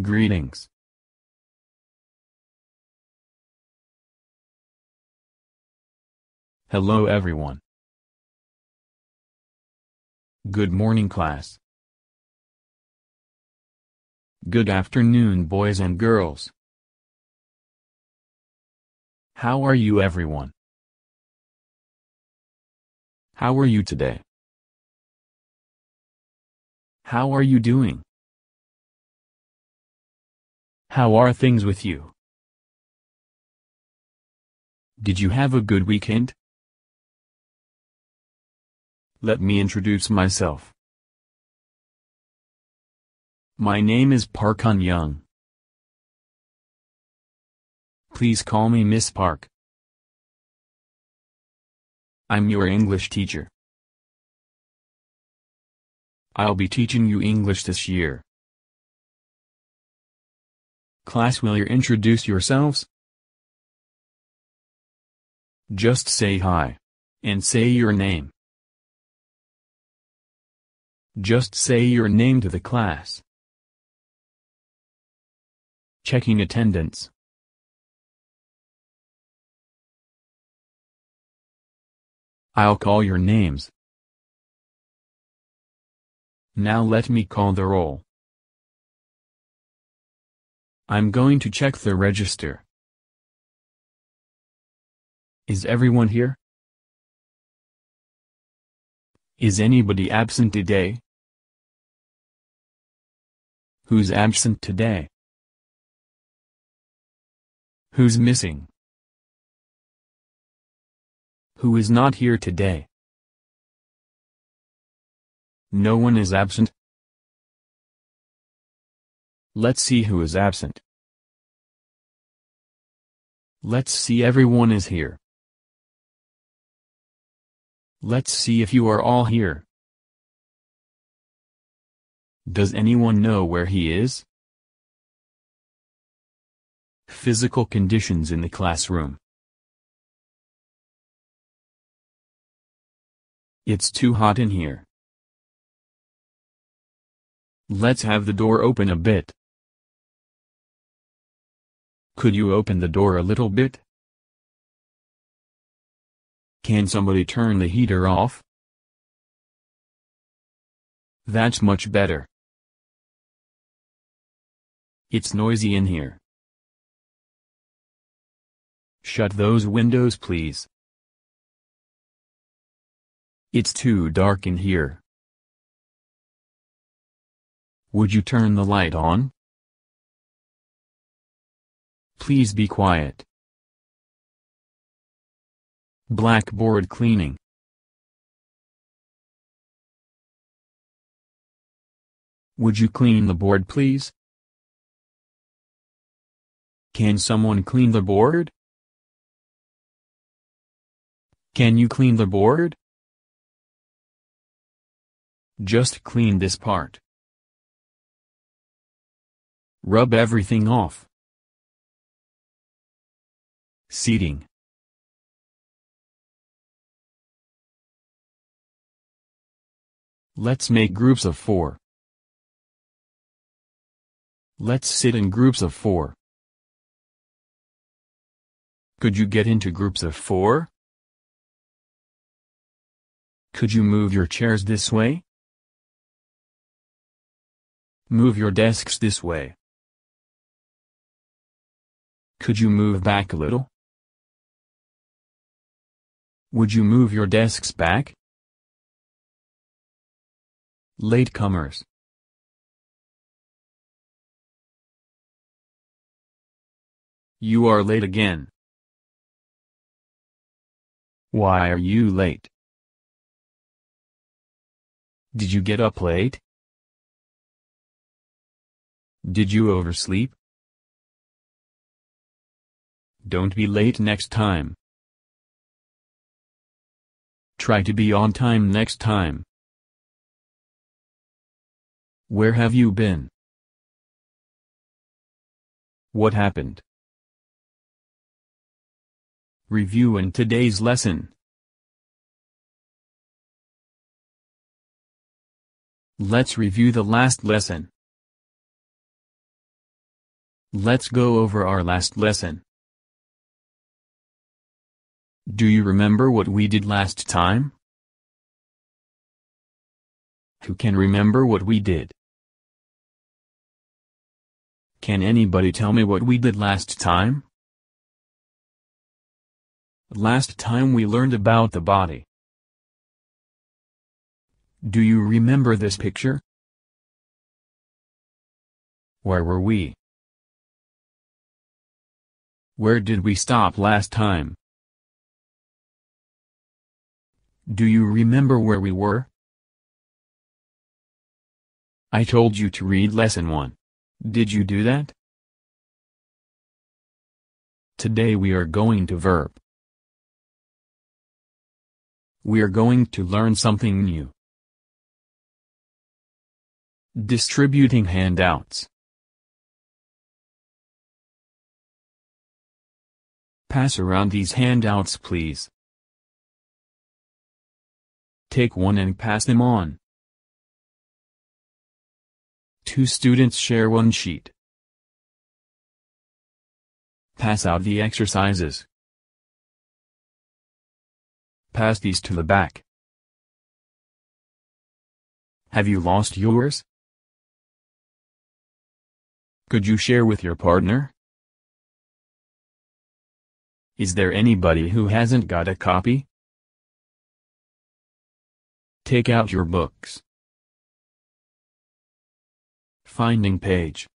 Greetings Hello everyone. Good morning class. Good afternoon boys and girls. How are you everyone? How are you today? How are you doing? How are things with you? Did you have a good weekend? Let me introduce myself. My name is Park Hun Young. Please call me Miss Park. I'm your English teacher. I'll be teaching you English this year. Class will you introduce yourselves? Just say hi. And say your name. Just say your name to the class. Checking attendance. I'll call your names. Now let me call the roll. I'm going to check the register. Is everyone here? Is anybody absent today? Who's absent today? Who's missing? Who is not here today? No one is absent. Let's see who is absent. Let's see everyone is here. Let's see if you are all here. Does anyone know where he is? Physical conditions in the classroom. It's too hot in here. Let's have the door open a bit. Could you open the door a little bit? Can somebody turn the heater off? That's much better. It's noisy in here. Shut those windows please. It's too dark in here. Would you turn the light on? Please be quiet. Blackboard cleaning. Would you clean the board please? Can someone clean the board? Can you clean the board? Just clean this part. Rub everything off. Seating Let's make groups of four. Let's sit in groups of four. Could you get into groups of four? Could you move your chairs this way? Move your desks this way. Could you move back a little? Would you move your desks back? Latecomers You are late again. Why are you late? Did you get up late? Did you oversleep? Don't be late next time. Try to be on time next time. Where have you been? What happened? Review in today's lesson. Let's review the last lesson. Let's go over our last lesson. Do you remember what we did last time? Who can remember what we did? Can anybody tell me what we did last time? Last time we learned about the body. Do you remember this picture? Where were we? Where did we stop last time? Do you remember where we were? I told you to read lesson 1. Did you do that? Today we are going to verb. We are going to learn something new. Distributing handouts. Pass around these handouts please. Take one and pass them on. Two students share one sheet. Pass out the exercises. Pass these to the back. Have you lost yours? Could you share with your partner? Is there anybody who hasn't got a copy? Take out your books. Finding page.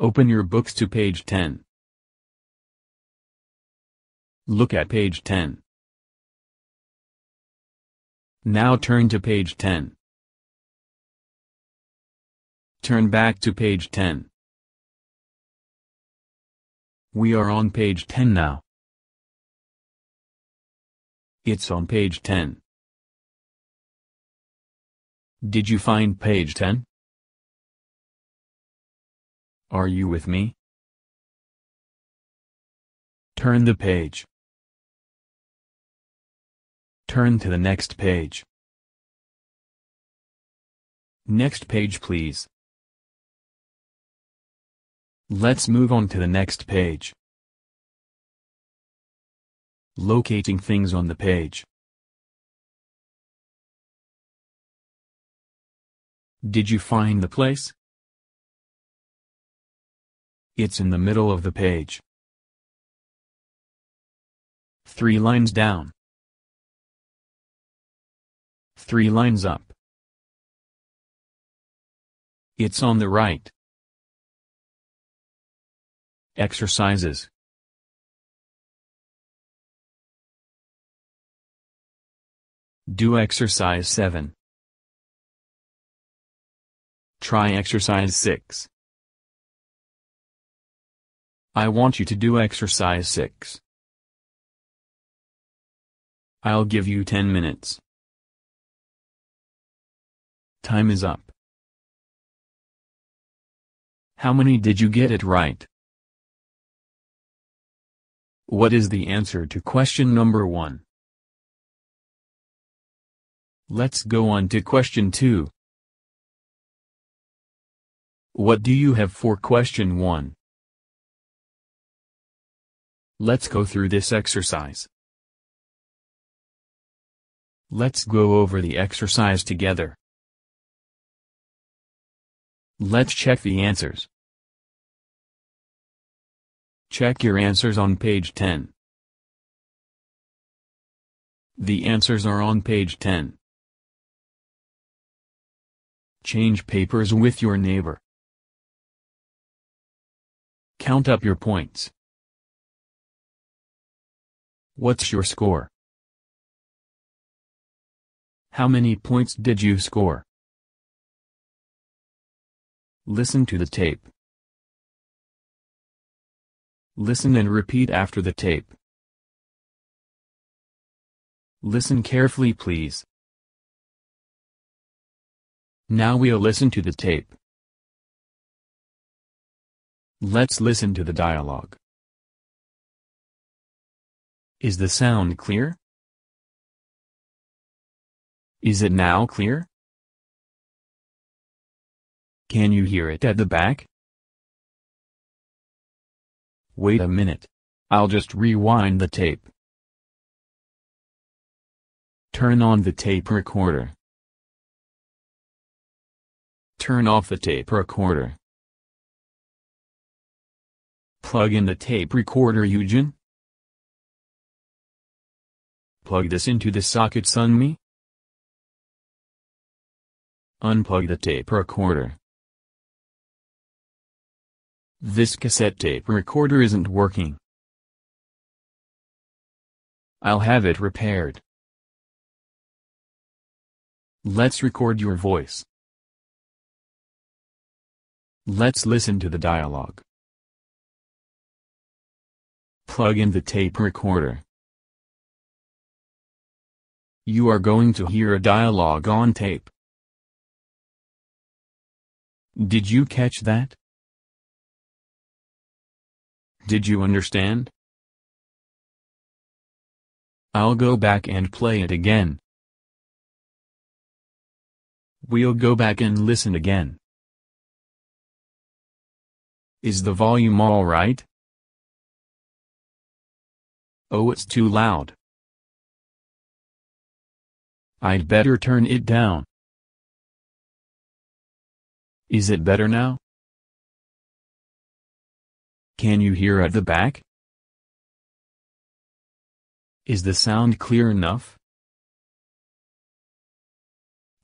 Open your books to page 10. Look at page 10. Now turn to page 10. Turn back to page 10. We are on page 10 now. It's on page 10. Did you find page 10? Are you with me? Turn the page. Turn to the next page. Next page please. Let's move on to the next page. Locating things on the page. Did you find the place? It's in the middle of the page. Three lines down. Three lines up. It's on the right. Exercises Do exercise 7. Try exercise 6. I want you to do exercise 6. I'll give you 10 minutes. Time is up. How many did you get it right? What is the answer to question number 1? Let's go on to question 2. What do you have for question 1? Let's go through this exercise. Let's go over the exercise together. Let's check the answers. Check your answers on page 10. The answers are on page 10. Change papers with your neighbor. Count up your points. What's your score? How many points did you score? Listen to the tape. Listen and repeat after the tape. Listen carefully please. Now we'll listen to the tape. Let's listen to the dialogue. Is the sound clear? Is it now clear? Can you hear it at the back? Wait a minute. I'll just rewind the tape. Turn on the tape recorder. Turn off the tape recorder. Plug in the tape recorder Eugen. Plug this into the socket Sunmi. Unplug the tape recorder. This cassette tape recorder isn't working. I'll have it repaired. Let's record your voice. Let's listen to the dialogue. Plug in the tape recorder. You are going to hear a dialogue on tape. Did you catch that? Did you understand? I'll go back and play it again. We'll go back and listen again. Is the volume all right? Oh it's too loud. I'd better turn it down. Is it better now? Can you hear at the back? Is the sound clear enough?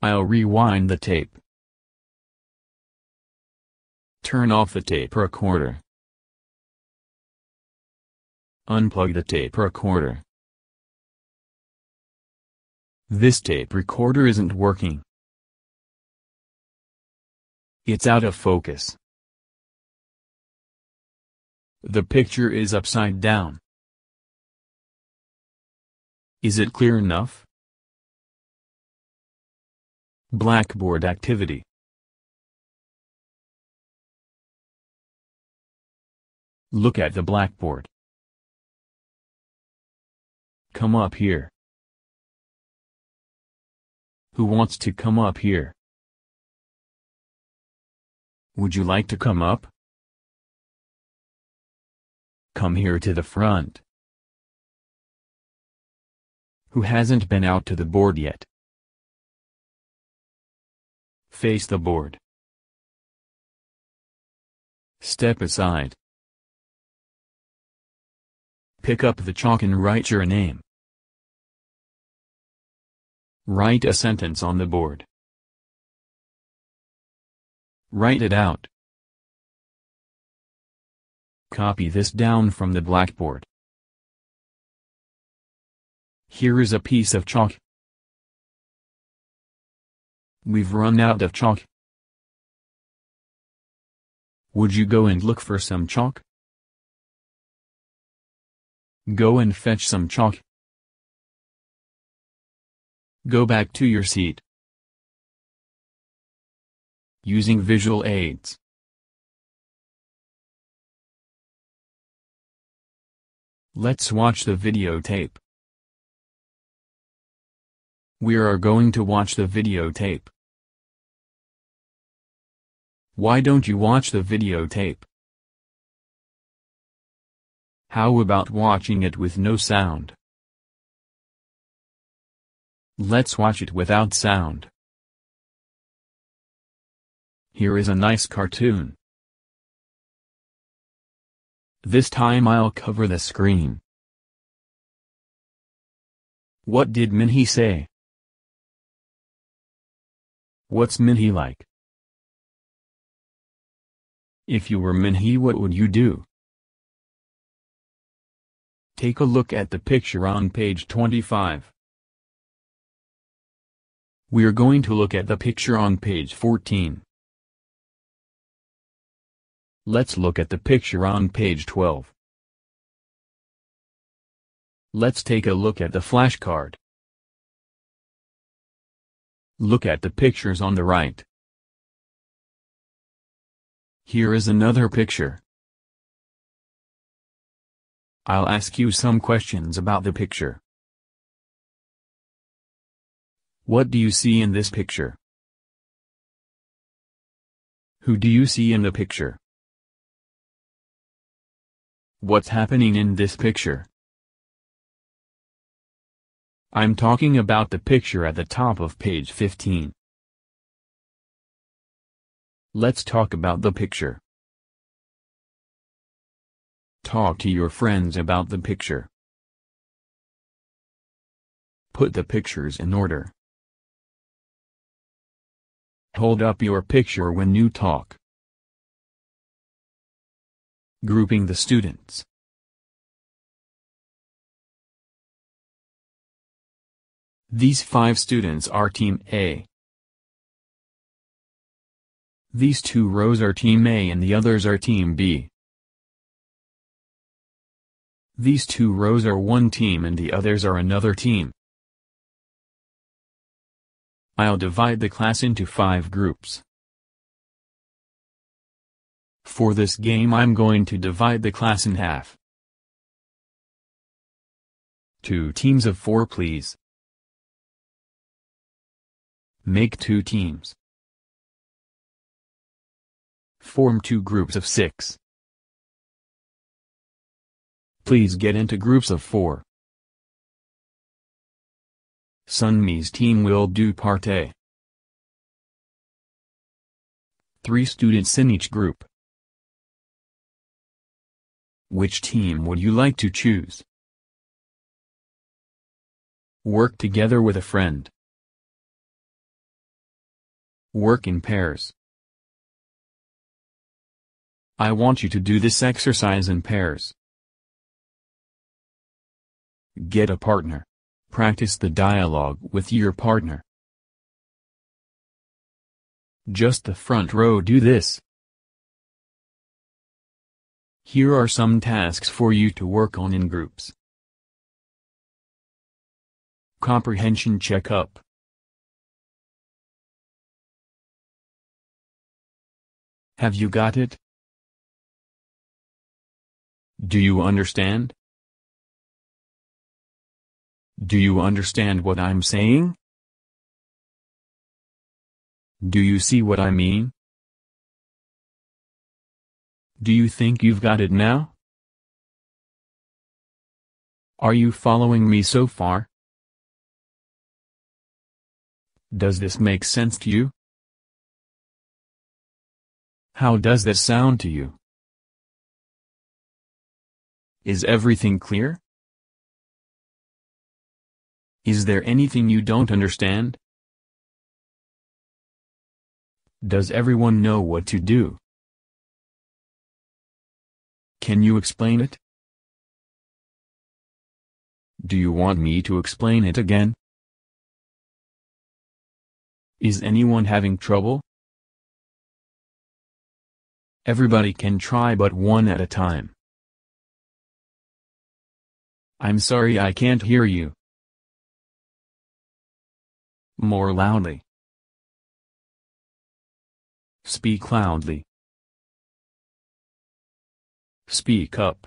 I'll rewind the tape. Turn off the tape recorder. Unplug the tape recorder. This tape recorder isn't working. It's out of focus. The picture is upside down. Is it clear enough? Blackboard activity. Look at the blackboard. Come up here. Who wants to come up here? Would you like to come up? Come here to the front. Who hasn't been out to the board yet? Face the board. Step aside. Pick up the chalk and write your name. Write a sentence on the board. Write it out. Copy this down from the blackboard. Here is a piece of chalk. We've run out of chalk. Would you go and look for some chalk? Go and fetch some chalk. Go back to your seat. Using visual aids. Let's watch the videotape. We are going to watch the videotape. Why don't you watch the videotape? How about watching it with no sound? Let's watch it without sound. Here is a nice cartoon. This time I'll cover the screen. What did Minhee say? What's Minhee like? If you were Minhee what would you do? Take a look at the picture on page 25. We're going to look at the picture on page 14. Let's look at the picture on page 12. Let's take a look at the flashcard. Look at the pictures on the right. Here is another picture. I'll ask you some questions about the picture. What do you see in this picture? Who do you see in the picture? What's happening in this picture? I'm talking about the picture at the top of page 15. Let's talk about the picture. Talk to your friends about the picture. Put the pictures in order. Hold up your picture when you talk. Grouping the students. These five students are Team A. These two rows are Team A and the others are Team B. These two rows are one team and the others are another team. I'll divide the class into five groups. For this game I'm going to divide the class in half. Two teams of four please. Make two teams. Form two groups of six. Please get into groups of four. Sunmi's team will do part A. Three students in each group. Which team would you like to choose? Work together with a friend. Work in pairs. I want you to do this exercise in pairs. Get a partner. Practice the dialogue with your partner. Just the front row do this. Here are some tasks for you to work on in groups. Comprehension Checkup Have you got it? Do you understand? Do you understand what I'm saying? Do you see what I mean? Do you think you've got it now? Are you following me so far? Does this make sense to you? How does this sound to you? Is everything clear? Is there anything you don't understand? Does everyone know what to do? Can you explain it? Do you want me to explain it again? Is anyone having trouble? Everybody can try but one at a time. I'm sorry I can't hear you more loudly. Speak loudly. Speak up.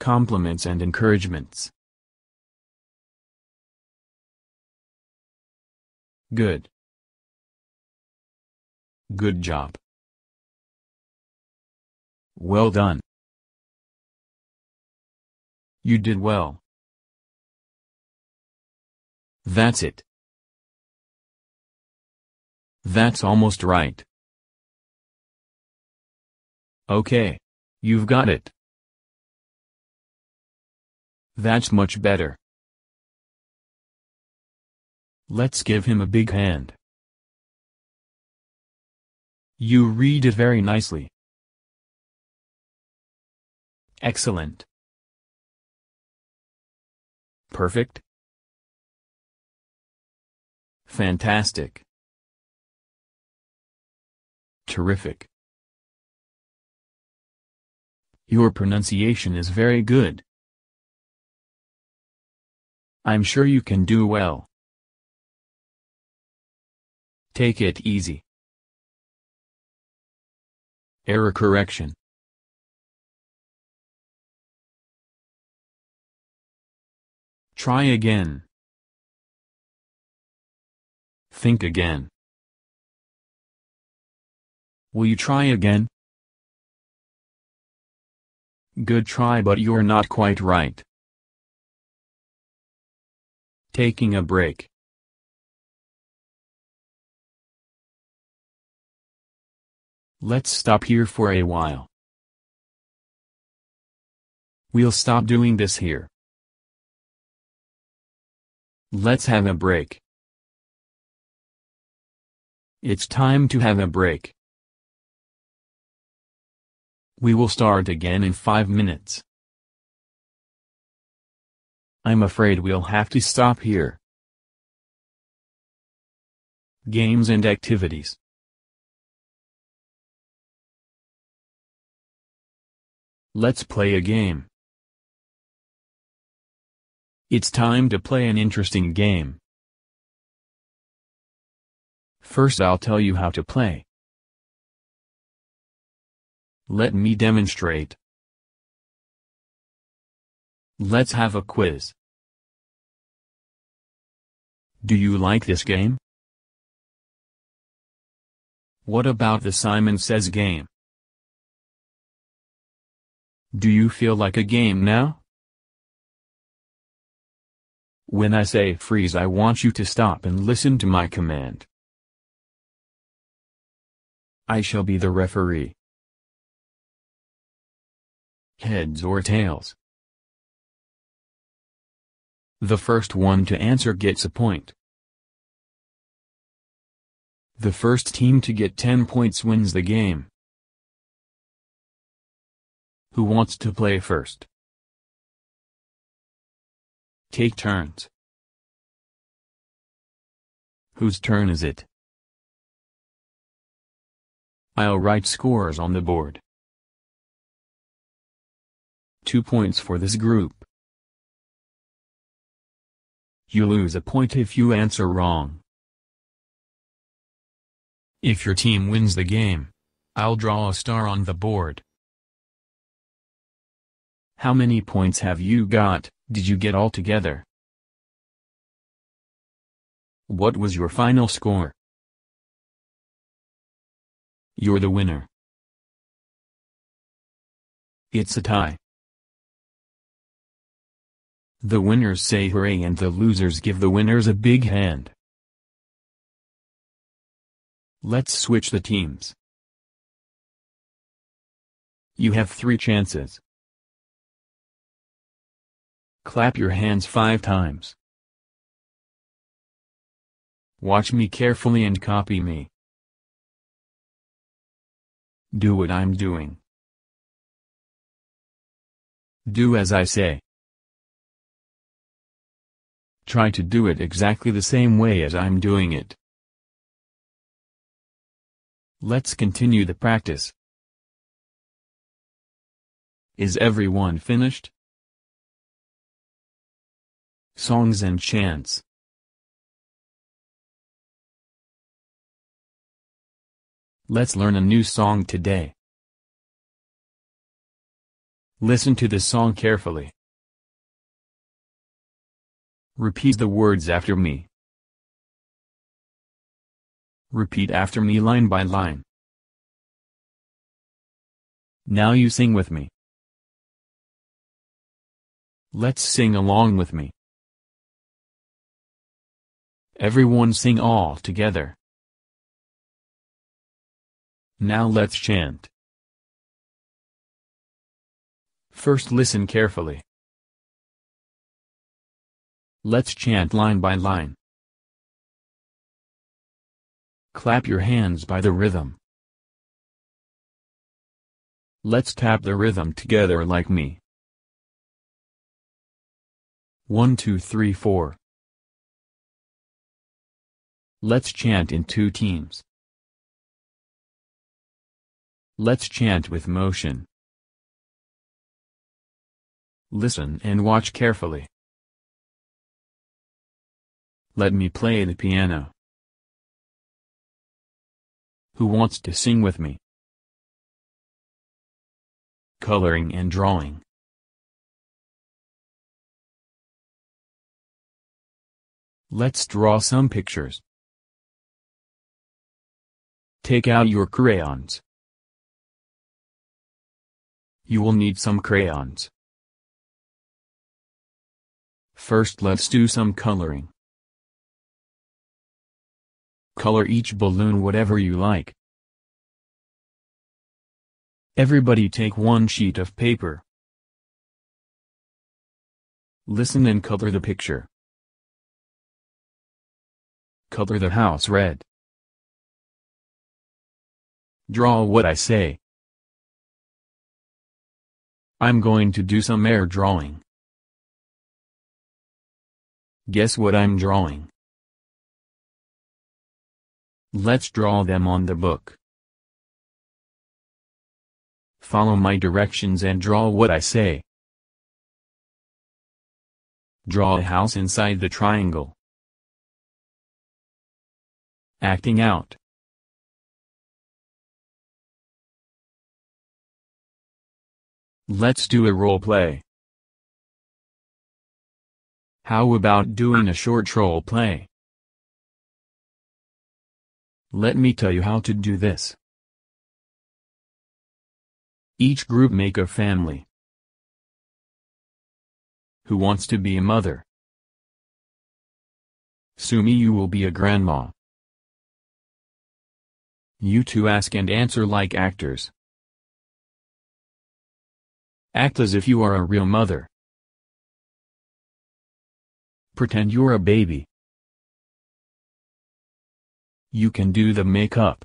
Compliments and encouragements. Good. Good job. Well done. You did well. That's it. That's almost right. Okay. You've got it. That's much better. Let's give him a big hand. You read it very nicely. Excellent. Perfect. Fantastic. Terrific. Your pronunciation is very good. I'm sure you can do well. Take it easy. Error correction. Try again. Think again. Will you try again? Good try but you're not quite right. Taking a break. Let's stop here for a while. We'll stop doing this here. Let's have a break. It's time to have a break. We will start again in five minutes. I'm afraid we'll have to stop here. Games and activities. Let's play a game. It's time to play an interesting game. First I'll tell you how to play. Let me demonstrate. Let's have a quiz. Do you like this game? What about the Simon Says game? Do you feel like a game now? When I say freeze I want you to stop and listen to my command. I shall be the referee. Heads or tails? The first one to answer gets a point. The first team to get 10 points wins the game. Who wants to play first? Take turns. Whose turn is it? I'll write scores on the board. Two points for this group. You lose a point if you answer wrong. If your team wins the game, I'll draw a star on the board. How many points have you got, did you get all together? What was your final score? You're the winner. It's a tie. The winners say hooray and the losers give the winners a big hand. Let's switch the teams. You have three chances. Clap your hands five times. Watch me carefully and copy me. Do what I'm doing. Do as I say. Try to do it exactly the same way as I'm doing it. Let's continue the practice. Is everyone finished? Songs and chants Let's learn a new song today. Listen to the song carefully. Repeat the words after me. Repeat after me line by line. Now you sing with me. Let's sing along with me. Everyone sing all together. Now let's chant. First listen carefully. Let's chant line by line. Clap your hands by the rhythm. Let's tap the rhythm together like me. 1 2 3 4 Let's chant in two teams. Let's chant with motion. Listen and watch carefully. Let me play the piano. Who wants to sing with me? Coloring and drawing. Let's draw some pictures. Take out your crayons. You will need some crayons. First let's do some coloring. Color each balloon whatever you like. Everybody take one sheet of paper. Listen and color the picture. Color the house red. Draw what I say. I'm going to do some air drawing. Guess what I'm drawing? Let's draw them on the book. Follow my directions and draw what I say. Draw a house inside the triangle. Acting out. Let's do a role play. How about doing a short role play? Let me tell you how to do this. Each group make a family. Who wants to be a mother? Sumi you will be a grandma. You two ask and answer like actors. Act as if you are a real mother. Pretend you're a baby. You can do the makeup.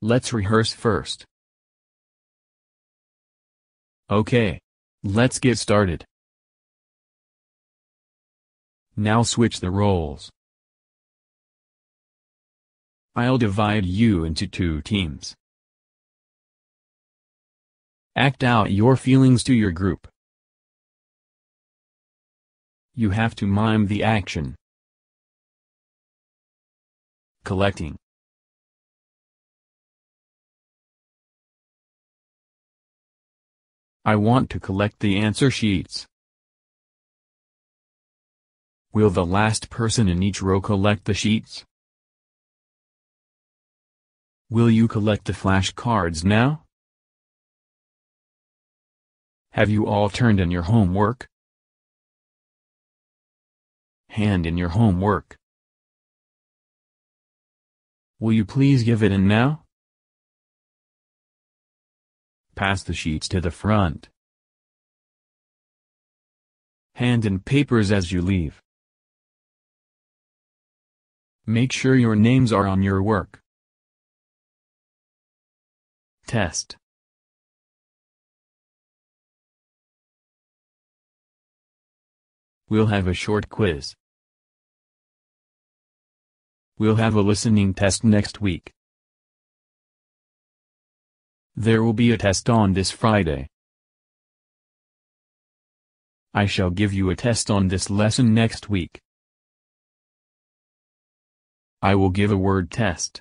Let's rehearse first. Okay. Let's get started. Now switch the roles. I'll divide you into two teams. Act out your feelings to your group. You have to mime the action. Collecting I want to collect the answer sheets. Will the last person in each row collect the sheets? Will you collect the flashcards now? Have you all turned in your homework? Hand in your homework. Will you please give it in now? Pass the sheets to the front. Hand in papers as you leave. Make sure your names are on your work. Test We'll have a short quiz. We'll have a listening test next week. There will be a test on this Friday. I shall give you a test on this lesson next week. I will give a word test.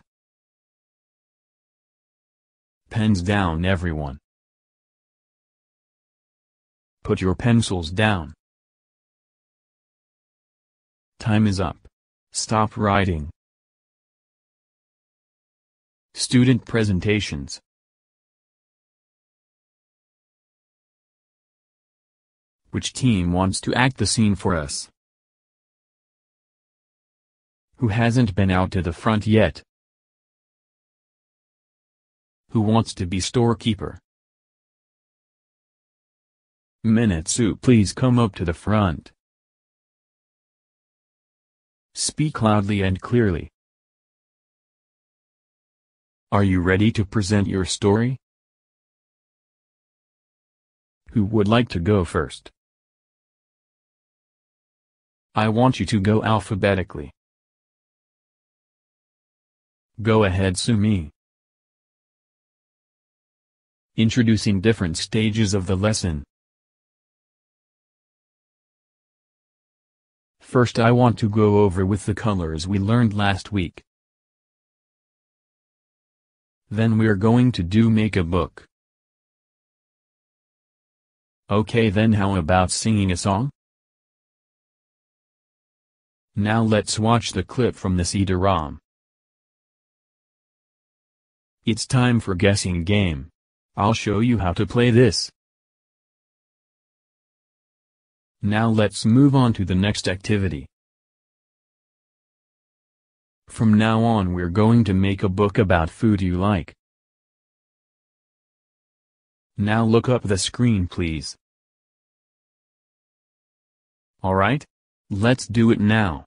Pens down everyone. Put your pencils down. Time is up. Stop writing. Student presentations. Which team wants to act the scene for us? Who hasn't been out to the front yet? Who wants to be storekeeper? Minute please come up to the front. Speak loudly and clearly. Are you ready to present your story? Who would like to go first? I want you to go alphabetically. Go ahead Sumi. Introducing different stages of the lesson. First I want to go over with the colors we learned last week. Then we're going to do make a book. Okay then how about singing a song? Now let's watch the clip from the CD-ROM. It's time for guessing game. I'll show you how to play this. Now let's move on to the next activity. From now on we're going to make a book about food you like. Now look up the screen please. Alright? Let's do it now.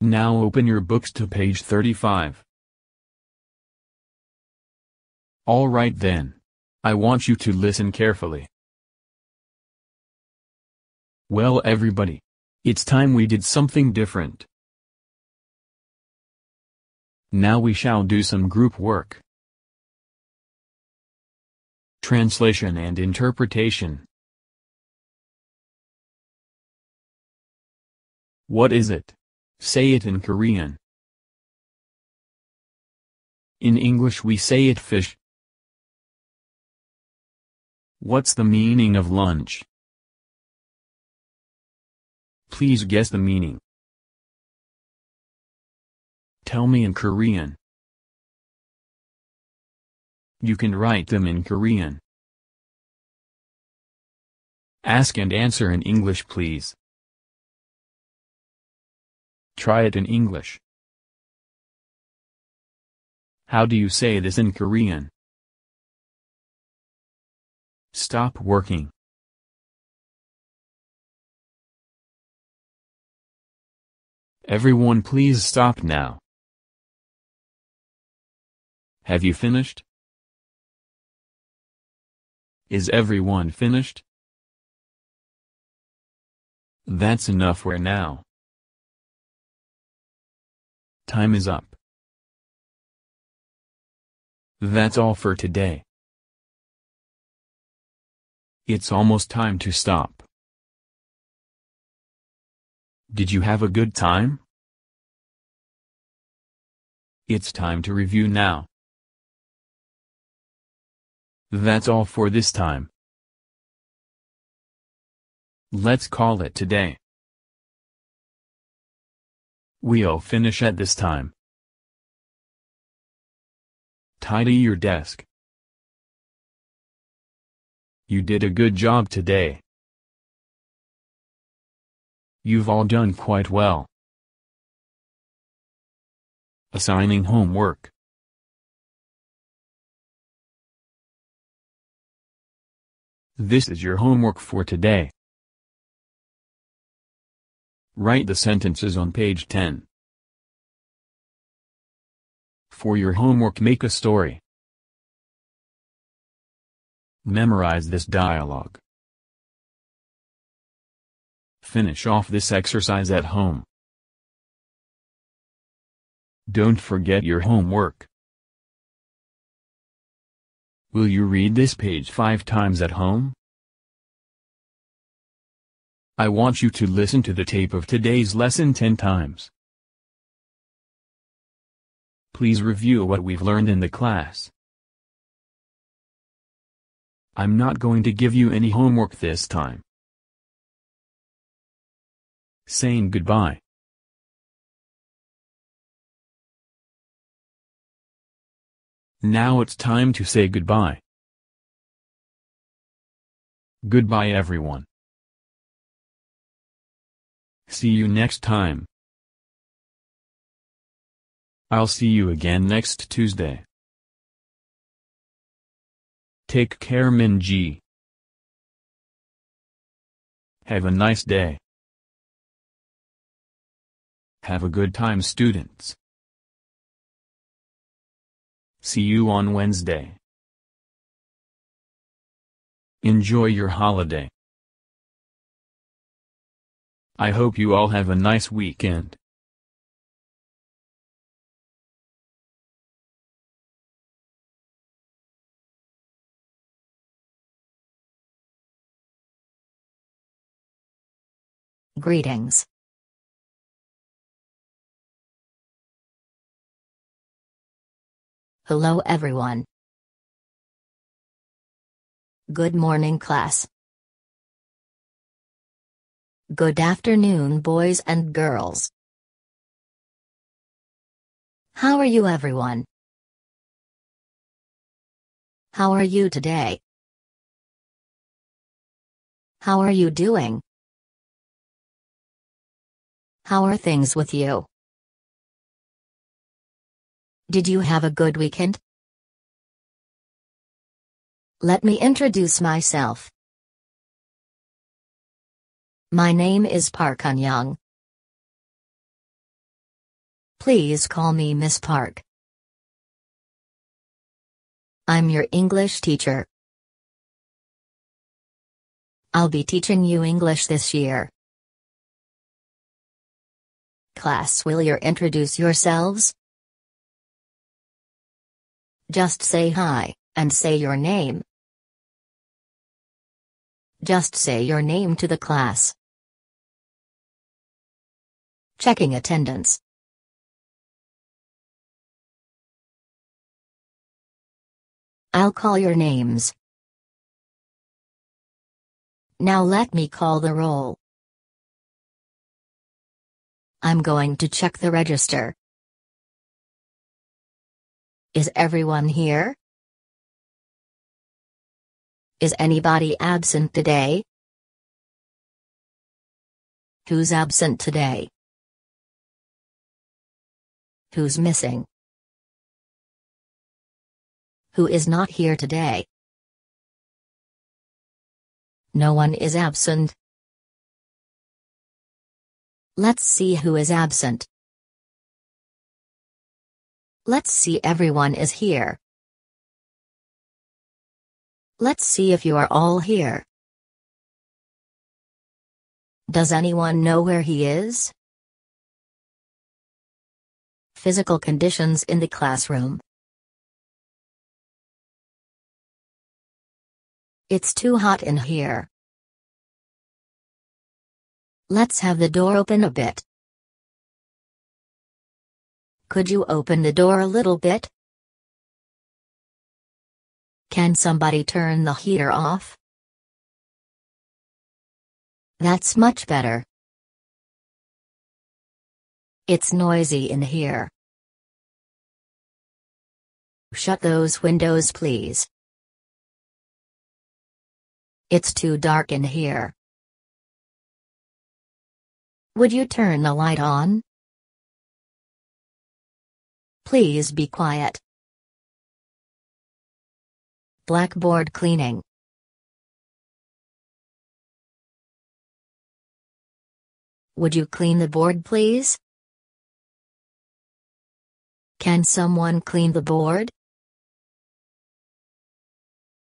Now open your books to page 35. Alright then. I want you to listen carefully. Well everybody. It's time we did something different. Now we shall do some group work. Translation and interpretation. What is it? Say it in Korean. In English we say it fish. What's the meaning of lunch? Please guess the meaning. Tell me in Korean. You can write them in Korean. Ask and answer in English please. Try it in English. How do you say this in Korean? Stop working. Everyone please stop now. Have you finished? Is everyone finished? That's enough for now. Time is up. That's all for today. It's almost time to stop. Did you have a good time? It's time to review now. That's all for this time. Let's call it today. We'll finish at this time. Tidy your desk. You did a good job today. You've all done quite well. Assigning homework. This is your homework for today. Write the sentences on page 10. For your homework make a story. Memorize this dialogue. Finish off this exercise at home. Don't forget your homework. Will you read this page five times at home? I want you to listen to the tape of today's lesson 10 times. Please review what we've learned in the class. I'm not going to give you any homework this time saying goodbye. Now it's time to say goodbye. Goodbye everyone. See you next time. I'll see you again next Tuesday. Take care Minji. Have a nice day. Have a good time students. See you on Wednesday. Enjoy your holiday. I hope you all have a nice weekend. Greetings. Hello everyone. Good morning class. Good afternoon boys and girls. How are you everyone? How are you today? How are you doing? How are things with you? Did you have a good weekend? Let me introduce myself. My name is Park Young. Please call me Miss Park. I'm your English teacher. I'll be teaching you English this year. Class will you introduce yourselves? Just say hi, and say your name. Just say your name to the class. Checking attendance. I'll call your names. Now let me call the roll. I'm going to check the register. Is everyone here? Is anybody absent today? Who's absent today? Who's missing? Who is not here today? No one is absent. Let's see who is absent. Let's see everyone is here. Let's see if you are all here. Does anyone know where he is? Physical conditions in the classroom. It's too hot in here. Let's have the door open a bit. Could you open the door a little bit? Can somebody turn the heater off? That's much better. It's noisy in here. Shut those windows, please. It's too dark in here. Would you turn the light on? Please be quiet. Blackboard cleaning. Would you clean the board, please? Can someone clean the board?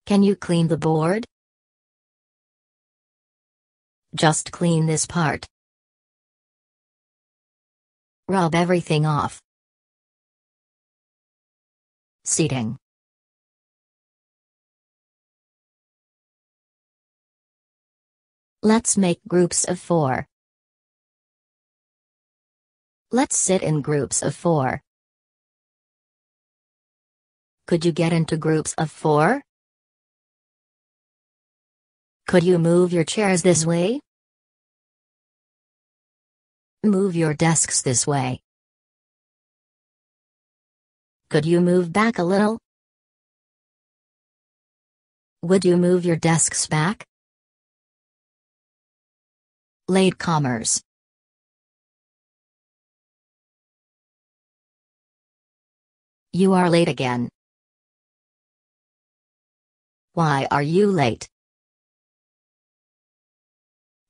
Can you clean the board? Just clean this part. Rub everything off. Seating Let's make groups of four. Let's sit in groups of four. Could you get into groups of four? Could you move your chairs this way? Move your desks this way. Could you move back a little? Would you move your desks back? Late comers. You are late again. Why are you late?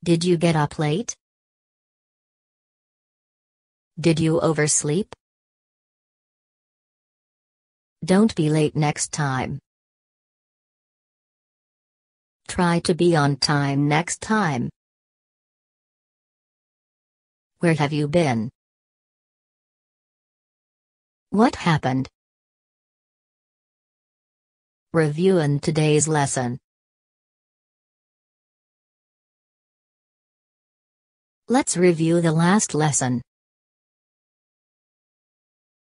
Did you get up late? Did you oversleep? Don't be late next time. Try to be on time next time. Where have you been? What happened? Review in today's lesson. Let's review the last lesson.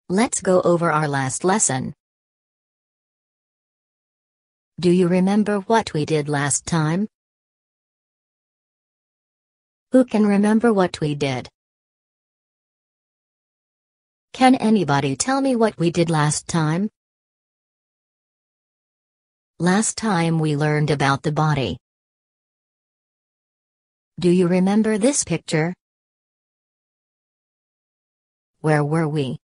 Let's go over our last lesson. Do you remember what we did last time? Who can remember what we did? Can anybody tell me what we did last time? Last time we learned about the body. Do you remember this picture? Where were we?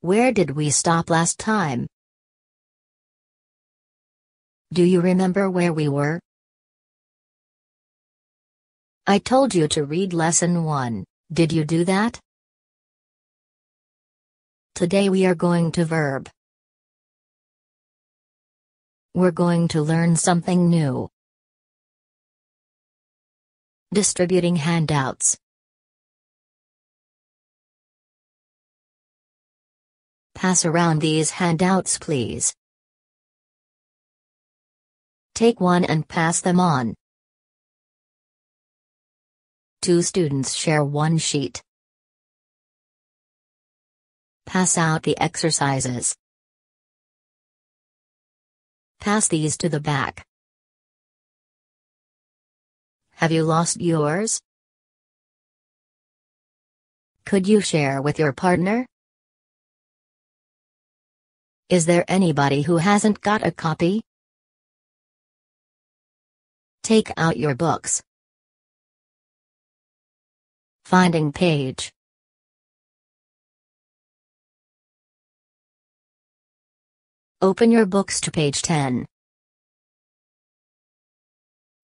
Where did we stop last time? Do you remember where we were? I told you to read lesson 1, did you do that? Today we are going to verb. We're going to learn something new. Distributing handouts. Pass around these handouts please. Take one and pass them on. Two students share one sheet. Pass out the exercises. Pass these to the back. Have you lost yours? Could you share with your partner? Is there anybody who hasn't got a copy? Take out your books. Finding page. Open your books to page 10.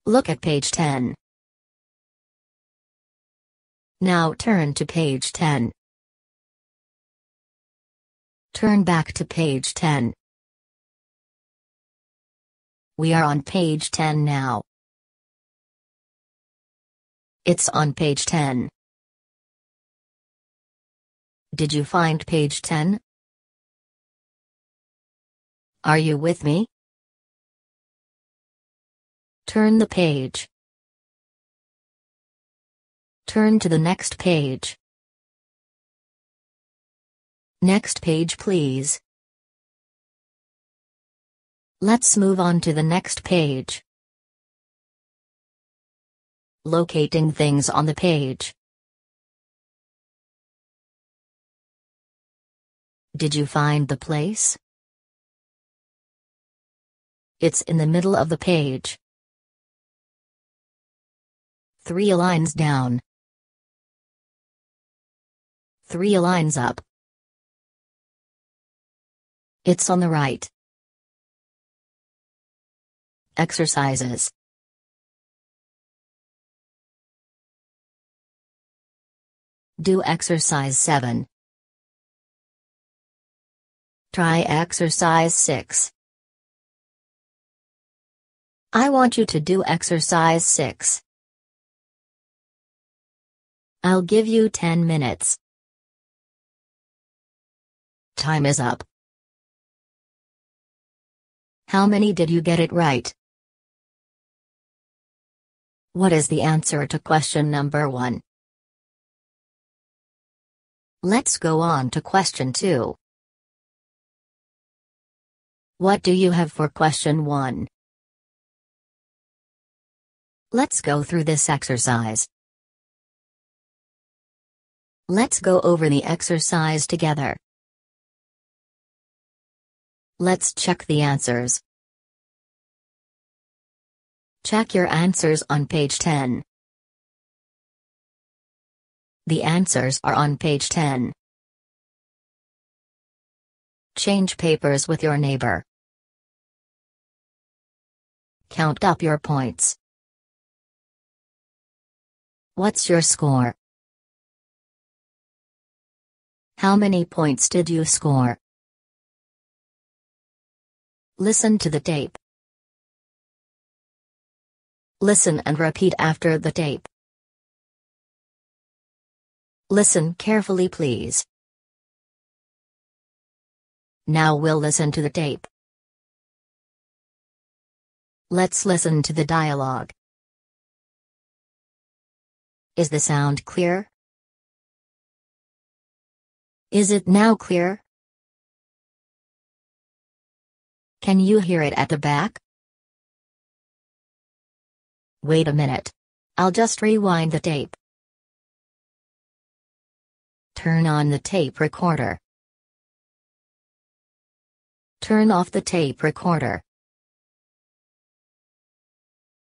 Look at page 10. Now turn to page 10. Turn back to page 10. We are on page 10 now. It's on page 10. Did you find page 10? Are you with me? Turn the page. Turn to the next page. Next page, please. Let's move on to the next page locating things on the page. Did you find the place? It's in the middle of the page. Three lines down. Three lines up. It's on the right. Exercises Do exercise 7. Try exercise 6. I want you to do exercise 6. I'll give you 10 minutes. Time is up. How many did you get it right? What is the answer to question number 1? Let's go on to question 2. What do you have for question 1? Let's go through this exercise. Let's go over the exercise together. Let's check the answers. Check your answers on page 10. The answers are on page 10. Change papers with your neighbor. Count up your points. What's your score? How many points did you score? Listen to the tape. Listen and repeat after the tape. Listen carefully, please. Now we'll listen to the tape. Let's listen to the dialogue. Is the sound clear? Is it now clear? Can you hear it at the back? Wait a minute. I'll just rewind the tape. Turn on the tape recorder. Turn off the tape recorder.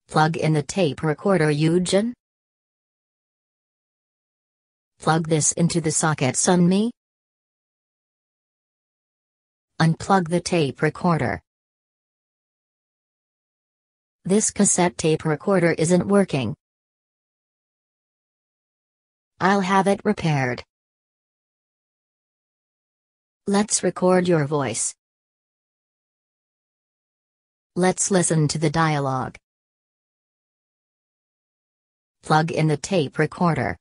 Plug in the tape recorder Eugen. Plug this into the socket Sunmi. Unplug the tape recorder. This cassette tape recorder isn't working. I'll have it repaired. Let's record your voice. Let's listen to the dialogue. Plug in the tape recorder.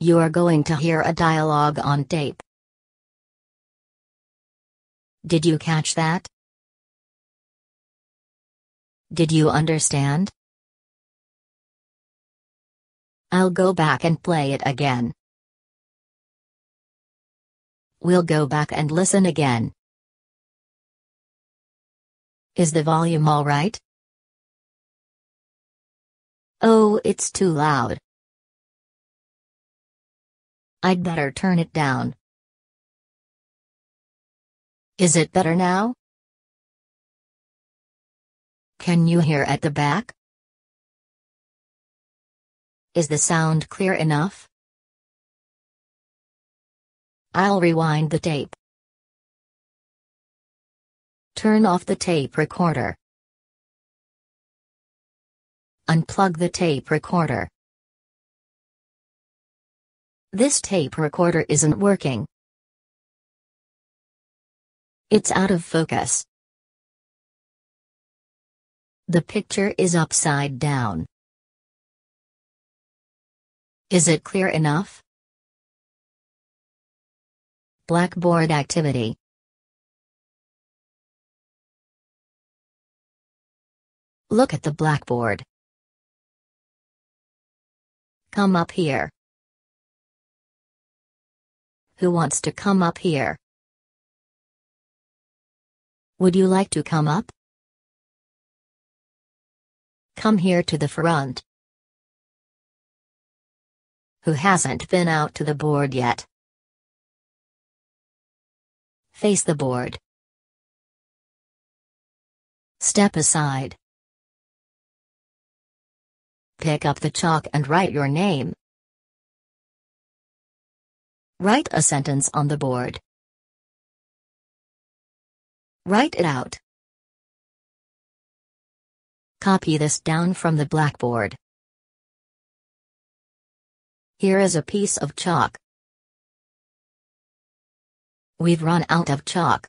You are going to hear a dialogue on tape. Did you catch that? Did you understand? I'll go back and play it again. We'll go back and listen again. Is the volume all right? Oh, it's too loud. I'd better turn it down. Is it better now? Can you hear at the back? Is the sound clear enough? I'll rewind the tape. Turn off the tape recorder. Unplug the tape recorder. This tape recorder isn't working. It's out of focus. The picture is upside down. Is it clear enough? Blackboard activity Look at the blackboard. Come up here. Who wants to come up here? Would you like to come up? Come here to the front. Who hasn't been out to the board yet? Face the board. Step aside. Pick up the chalk and write your name. Write a sentence on the board. Write it out. Copy this down from the blackboard. Here is a piece of chalk. We've run out of chalk.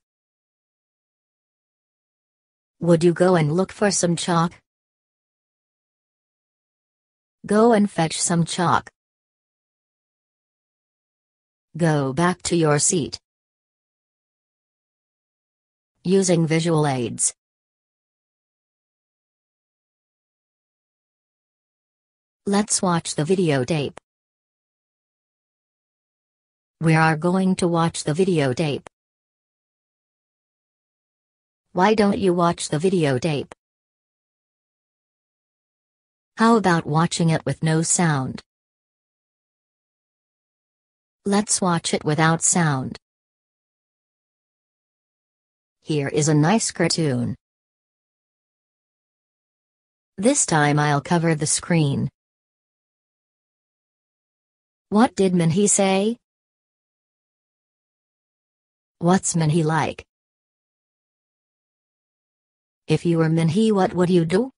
Would you go and look for some chalk? Go and fetch some chalk. Go back to your seat. Using visual aids. Let's watch the videotape. We are going to watch the videotape. Why don't you watch the videotape? How about watching it with no sound? Let's watch it without sound. Here is a nice cartoon. This time I'll cover the screen. What did Minhee say? What's Minhee like? If you were Minhee, what would you do?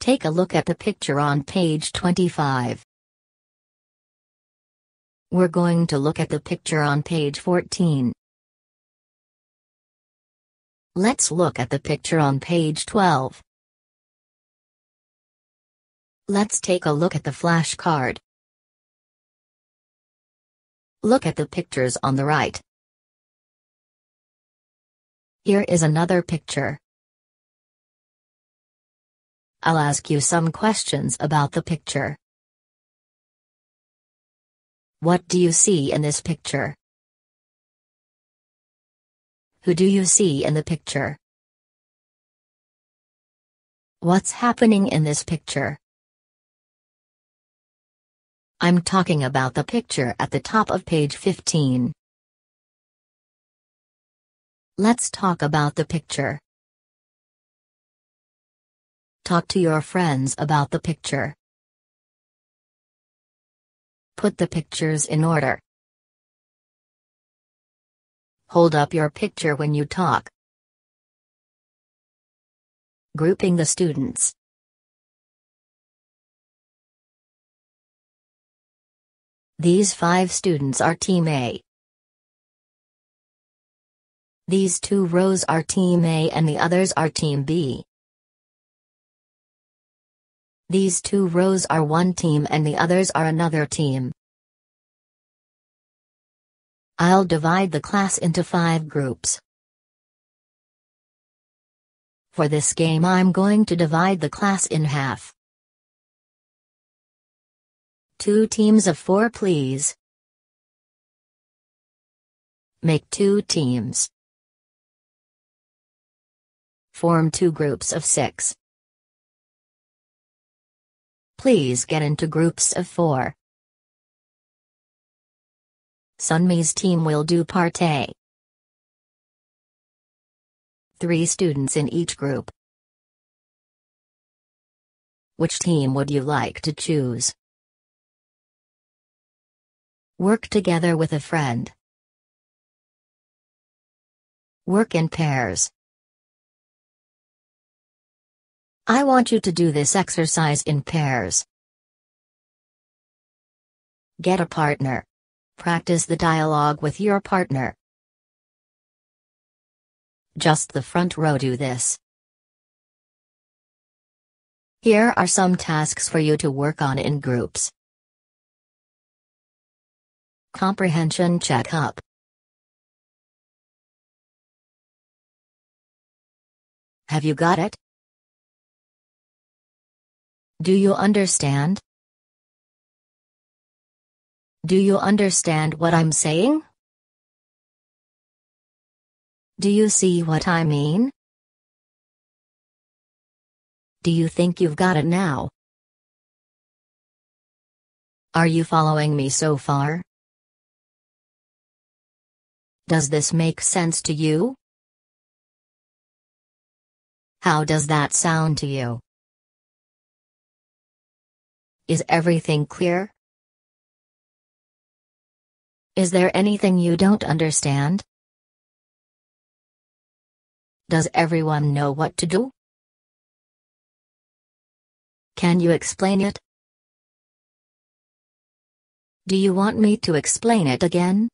Take a look at the picture on page 25. We're going to look at the picture on page 14. Let's look at the picture on page 12. Let's take a look at the flashcard. Look at the pictures on the right. Here is another picture. I'll ask you some questions about the picture. What do you see in this picture? Who do you see in the picture? What's happening in this picture? I'm talking about the picture at the top of page 15. Let's talk about the picture. Talk to your friends about the picture. Put the pictures in order. Hold up your picture when you talk. Grouping the students. These five students are Team A. These two rows are Team A and the others are Team B. These two rows are one team and the others are another team. I'll divide the class into five groups. For this game I'm going to divide the class in half. Two teams of four please. Make two teams. Form two groups of six. Please get into groups of four. Sunmi's team will do part A. Three students in each group. Which team would you like to choose? Work together with a friend. Work in pairs. I want you to do this exercise in pairs. Get a partner. Practice the dialogue with your partner. Just the front row do this. Here are some tasks for you to work on in groups. Comprehension Checkup Have you got it? Do you understand? Do you understand what I'm saying? Do you see what I mean? Do you think you've got it now? Are you following me so far? Does this make sense to you? How does that sound to you? Is everything clear? Is there anything you don't understand? Does everyone know what to do? Can you explain it? Do you want me to explain it again?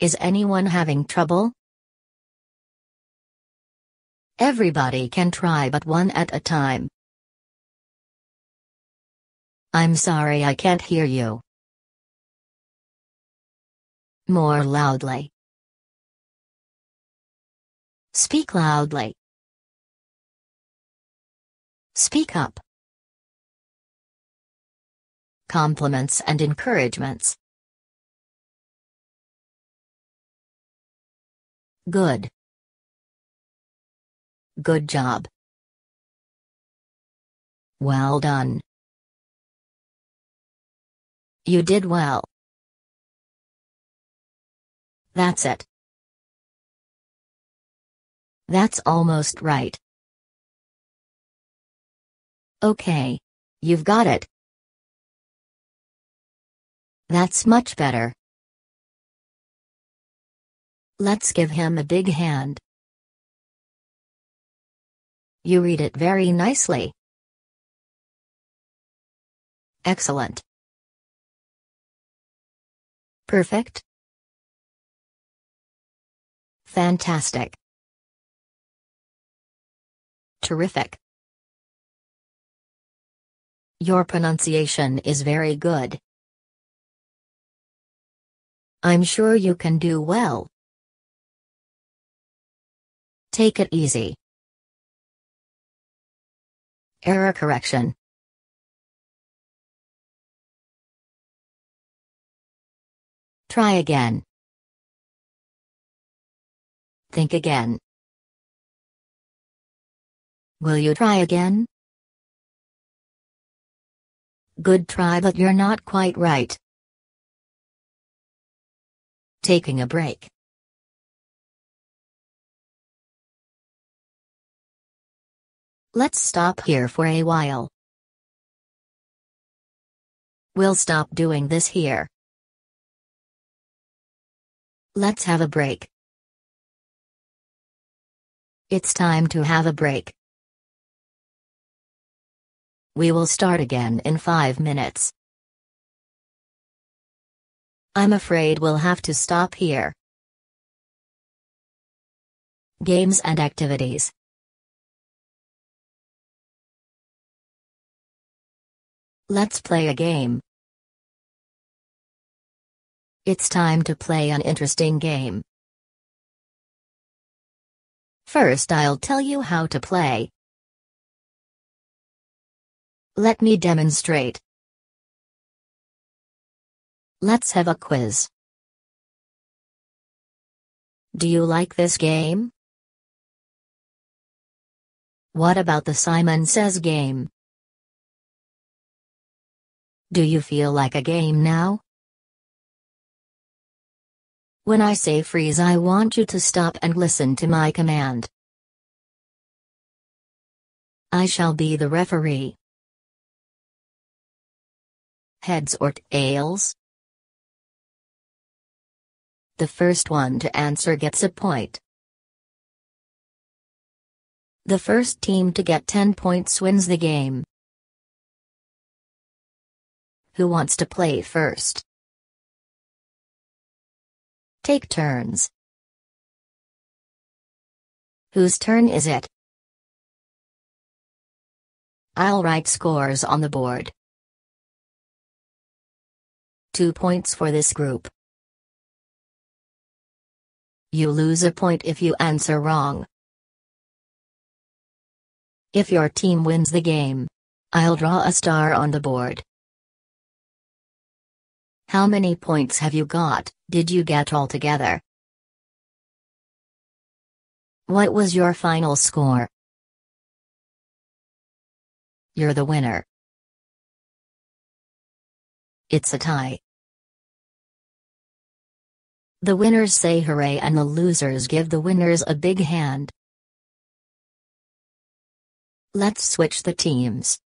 Is anyone having trouble? Everybody can try but one at a time. I'm sorry I can't hear you. More loudly. Speak loudly. Speak up. Compliments and encouragements. Good. Good job. Well done. You did well. That's it. That's almost right. Okay. You've got it. That's much better. Let's give him a big hand. You read it very nicely. Excellent. Perfect. Fantastic. Terrific. Your pronunciation is very good. I'm sure you can do well. Take it easy. Error correction. Try again. Think again. Will you try again? Good try, but you're not quite right. Taking a break. Let's stop here for a while. We'll stop doing this here. Let's have a break. It's time to have a break. We will start again in five minutes. I'm afraid we'll have to stop here. Games and activities. Let's play a game. It's time to play an interesting game. First, I'll tell you how to play. Let me demonstrate. Let's have a quiz. Do you like this game? What about the Simon Says game? Do you feel like a game now? When I say freeze I want you to stop and listen to my command. I shall be the referee. Heads or tails? The first one to answer gets a point. The first team to get 10 points wins the game. Who wants to play first? Take turns. Whose turn is it? I'll write scores on the board. Two points for this group. You lose a point if you answer wrong. If your team wins the game, I'll draw a star on the board. How many points have you got, did you get all together? What was your final score? You're the winner. It's a tie. The winners say hooray and the losers give the winners a big hand. Let's switch the teams.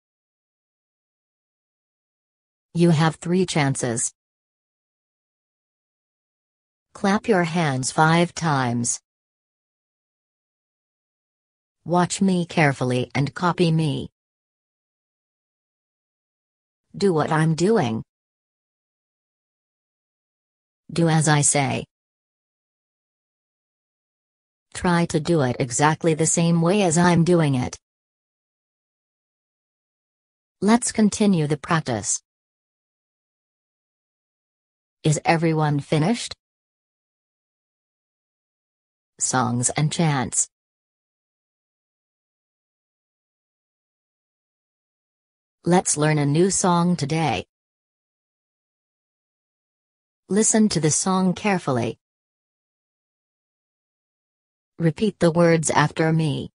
You have three chances. Clap your hands five times. Watch me carefully and copy me. Do what I'm doing. Do as I say. Try to do it exactly the same way as I'm doing it. Let's continue the practice. Is everyone finished? songs and chants. Let's learn a new song today. Listen to the song carefully. Repeat the words after me.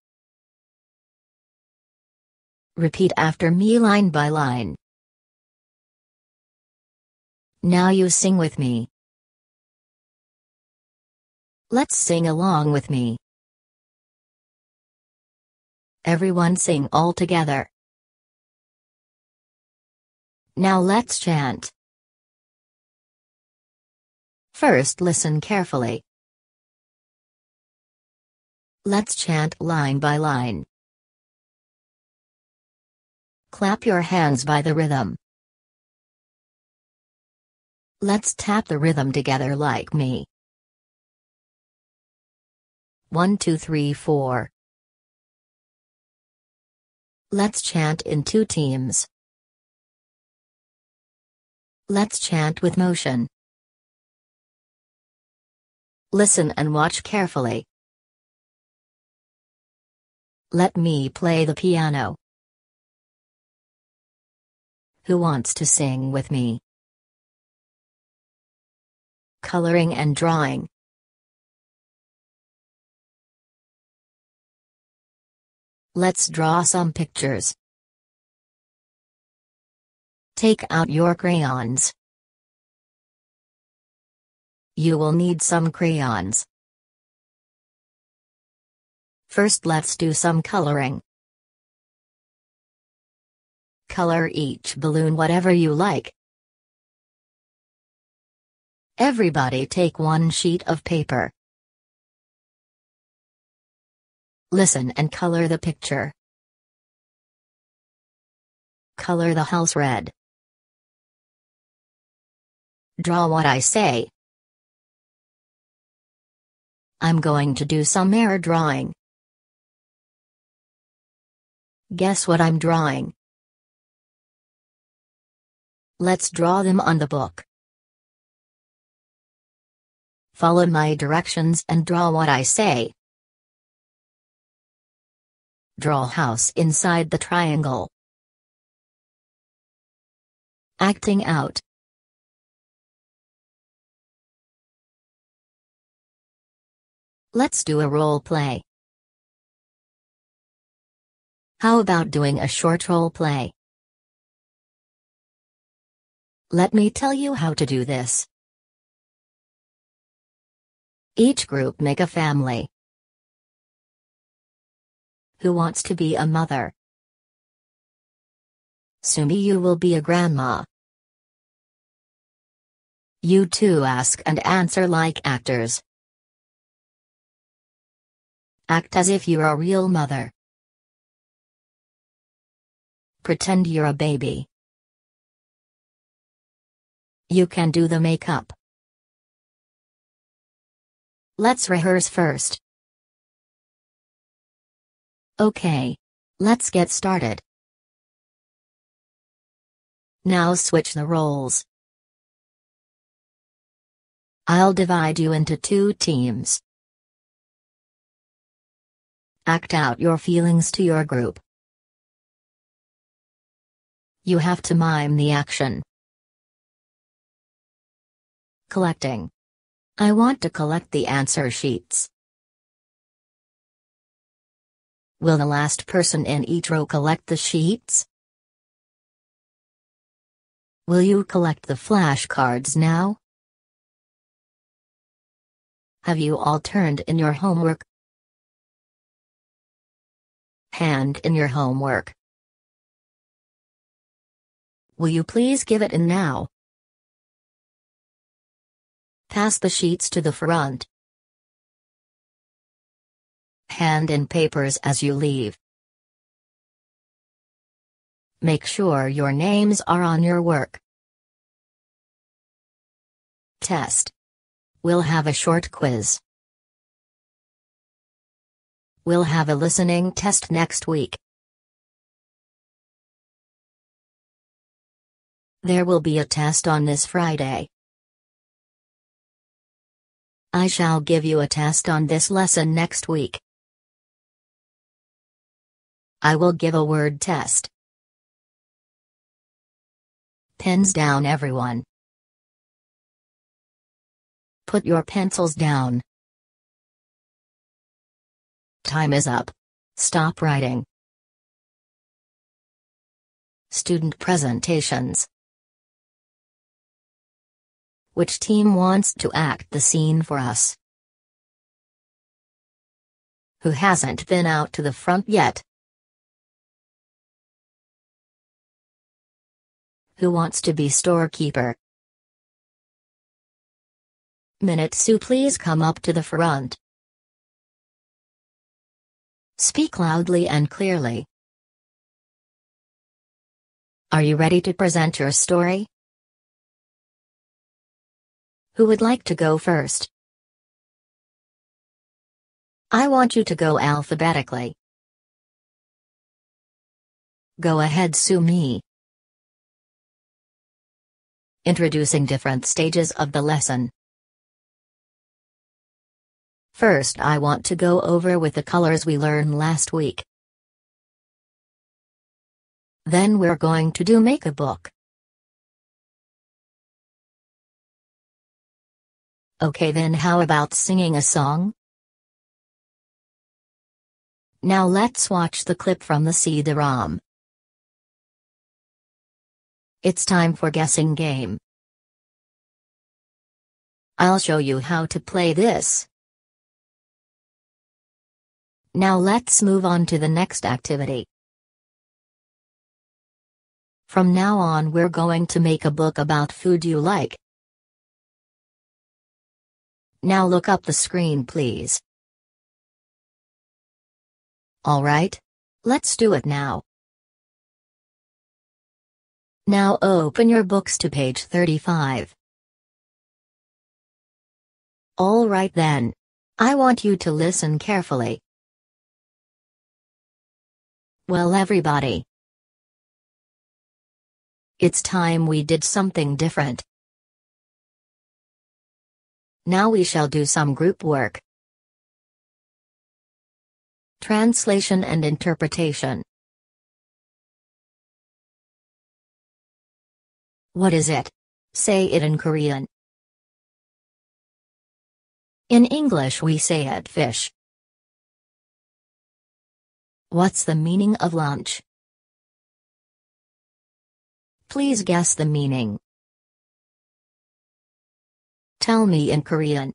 Repeat after me line by line. Now you sing with me. Let's sing along with me. Everyone sing all together. Now let's chant. First listen carefully. Let's chant line by line. Clap your hands by the rhythm. Let's tap the rhythm together like me. One, two, three, four. Let's chant in two teams. Let's chant with motion. Listen and watch carefully. Let me play the piano. Who wants to sing with me? Coloring and drawing. Let's draw some pictures. Take out your crayons. You will need some crayons. First let's do some coloring. Color each balloon whatever you like. Everybody take one sheet of paper. Listen and color the picture. Color the house red. Draw what I say. I'm going to do some air drawing. Guess what I'm drawing? Let's draw them on the book. Follow my directions and draw what I say. Draw house inside the triangle. Acting out. Let's do a role play. How about doing a short role play? Let me tell you how to do this. Each group make a family who wants to be a mother. Sumi you will be a grandma. You too, ask and answer like actors. Act as if you're a real mother. Pretend you're a baby. You can do the makeup. Let's rehearse first. Okay. Let's get started. Now switch the roles. I'll divide you into two teams. Act out your feelings to your group. You have to mime the action. Collecting. I want to collect the answer sheets. Will the last person in each row collect the sheets? Will you collect the flashcards now? Have you all turned in your homework? Hand in your homework. Will you please give it in now? Pass the sheets to the front. Hand in papers as you leave. Make sure your names are on your work. Test. We'll have a short quiz. We'll have a listening test next week. There will be a test on this Friday. I shall give you a test on this lesson next week. I will give a word test. Pens down everyone. Put your pencils down. Time is up. Stop writing. Student presentations. Which team wants to act the scene for us? Who hasn't been out to the front yet? Who wants to be storekeeper? Minute Sue, please come up to the front. Speak loudly and clearly. Are you ready to present your story? Who would like to go first? I want you to go alphabetically. Go ahead Sue Me introducing different stages of the lesson. First I want to go over with the colors we learned last week. Then we're going to do make a book. Okay then how about singing a song? Now let's watch the clip from the CD-ROM. It's time for guessing game. I'll show you how to play this. Now let's move on to the next activity. From now on we're going to make a book about food you like. Now look up the screen please. Alright. Let's do it now. Now open your books to page 35. All right then. I want you to listen carefully. Well, everybody. It's time we did something different. Now we shall do some group work. Translation and interpretation. What is it? Say it in Korean. In English we say it fish. What's the meaning of lunch? Please guess the meaning. Tell me in Korean.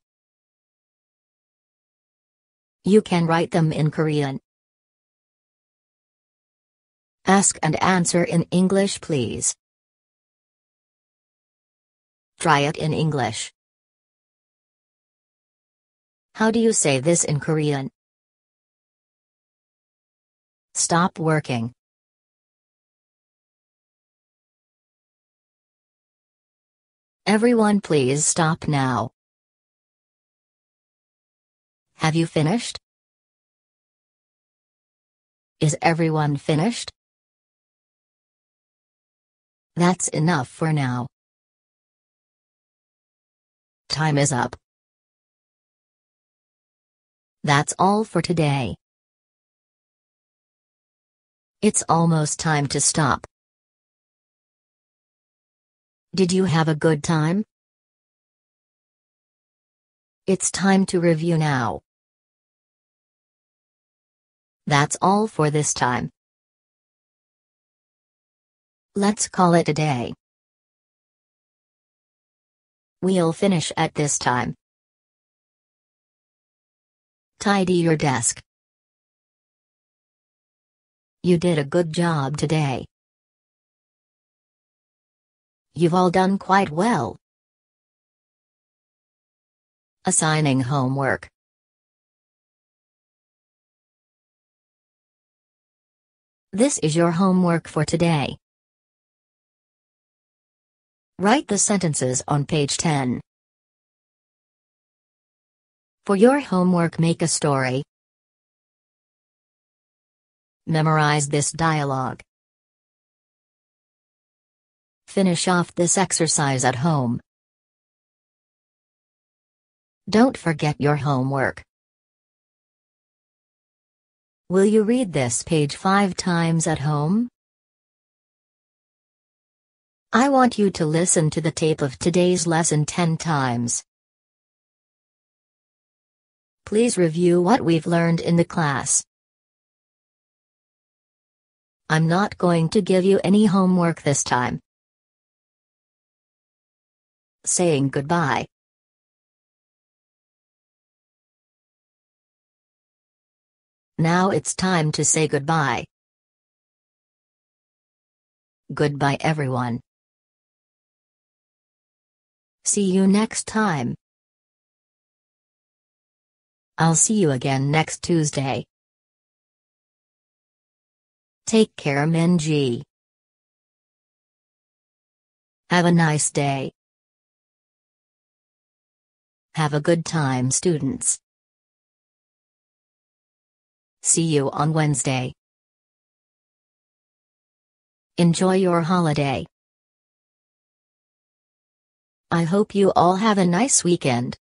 You can write them in Korean. Ask and answer in English please. Try it in English. How do you say this in Korean? Stop working. Everyone please stop now. Have you finished? Is everyone finished? That's enough for now. Time is up. That's all for today. It's almost time to stop. Did you have a good time? It's time to review now. That's all for this time. Let's call it a day. We'll finish at this time. Tidy your desk. You did a good job today. You've all done quite well. Assigning homework. This is your homework for today. Write the sentences on page 10. For your homework make a story. Memorize this dialogue. Finish off this exercise at home. Don't forget your homework. Will you read this page five times at home? I want you to listen to the tape of today's lesson 10 times. Please review what we've learned in the class. I'm not going to give you any homework this time. Saying goodbye. Now it's time to say goodbye. Goodbye everyone. See you next time. I'll see you again next Tuesday. Take care Minji. Have a nice day. Have a good time students. See you on Wednesday. Enjoy your holiday. I hope you all have a nice weekend.